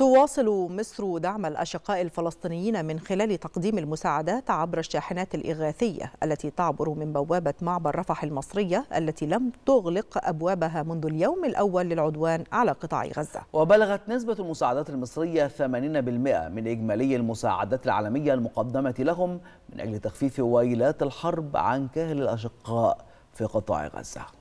تواصل مصر دعم الأشقاء الفلسطينيين من خلال تقديم المساعدات عبر الشاحنات الإغاثية التي تعبر من بوابة معبر رفح المصرية التي لم تغلق أبوابها منذ اليوم الأول للعدوان على قطاع غزة وبلغت نسبة المساعدات المصرية 80% من إجمالي المساعدات العالمية المقدمة لهم من أجل تخفيف ويلات الحرب عن كاهل الأشقاء في قطاع غزة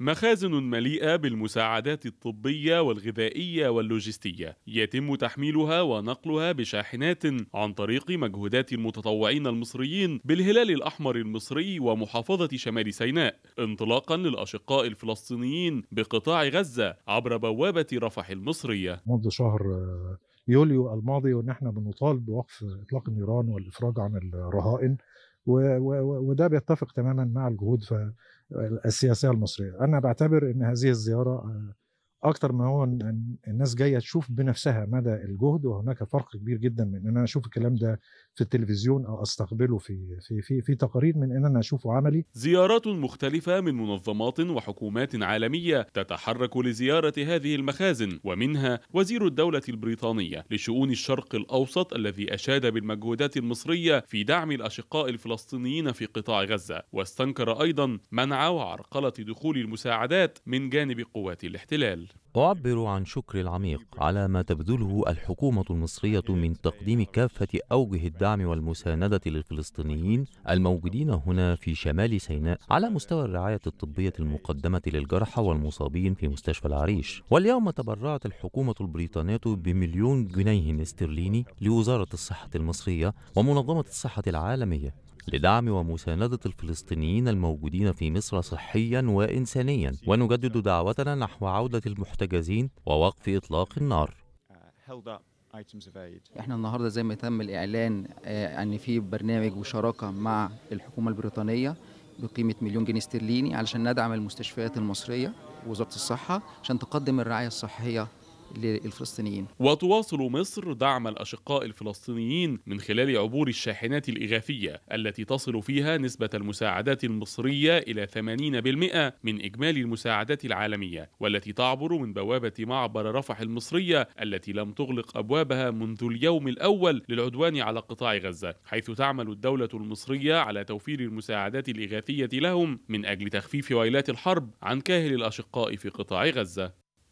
مخازن مليئة بالمساعدات الطبية والغذائية واللوجستية يتم تحميلها ونقلها بشاحنات عن طريق مجهودات المتطوعين المصريين بالهلال الأحمر المصري ومحافظة شمال سيناء انطلاقا للأشقاء الفلسطينيين بقطاع غزة عبر بوابة رفح المصرية منذ شهر آه، يوليو الماضي ونحن بنطالب بوقف إطلاق النيران والإفراج عن الرهائن وده بيتفق تماما مع الجهود السياسيه المصريه انا بعتبر ان هذه الزياره اكتر ما هو الناس جايه تشوف بنفسها مدى الجهد وهناك فرق كبير جدا من ان انا اشوف الكلام ده في التلفزيون او استقبله في في في, في تقارير من ان انا اشوفه عملي. زيارات مختلفه من منظمات وحكومات عالميه تتحرك لزياره هذه المخازن ومنها وزير الدوله البريطانيه لشؤون الشرق الاوسط الذي اشاد بالمجهودات المصريه في دعم الاشقاء الفلسطينيين في قطاع غزه واستنكر ايضا منع وعرقله دخول المساعدات من جانب قوات الاحتلال. أعبر عن شكري العميق على ما تبذله الحكومة المصرية من تقديم كافة أوجه الدعم والمساندة للفلسطينيين الموجودين هنا في شمال سيناء على مستوى الرعاية الطبية المقدمة للجرحى والمصابين في مستشفى العريش واليوم تبرعت الحكومة البريطانية بمليون جنيه استرليني لوزارة الصحة المصرية ومنظمة الصحة العالمية لدعم ومساندة الفلسطينيين الموجودين في مصر صحيا وإنسانيا ونجدد دعوتنا نحو عودة المحتجزين ووقف إطلاق النار uh, احنا النهارده زي ما تم الاعلان آه، ان في برنامج وشراكه مع الحكومه البريطانيه بقيمه مليون جنيه استرليني علشان ندعم المستشفيات المصريه ووزاره الصحه عشان تقدم الرعايه الصحيه للفلسطينيين وتواصل مصر دعم الأشقاء الفلسطينيين من خلال عبور الشاحنات الإغاثية التي تصل فيها نسبة المساعدات المصرية إلى 80% من إجمالي المساعدات العالمية والتي تعبر من بوابة معبر رفح المصرية التي لم تغلق أبوابها منذ اليوم الأول للعدوان على قطاع غزة حيث تعمل الدولة المصرية على توفير المساعدات الإغاثية لهم من أجل تخفيف ويلات الحرب عن كاهل الأشقاء في قطاع غزة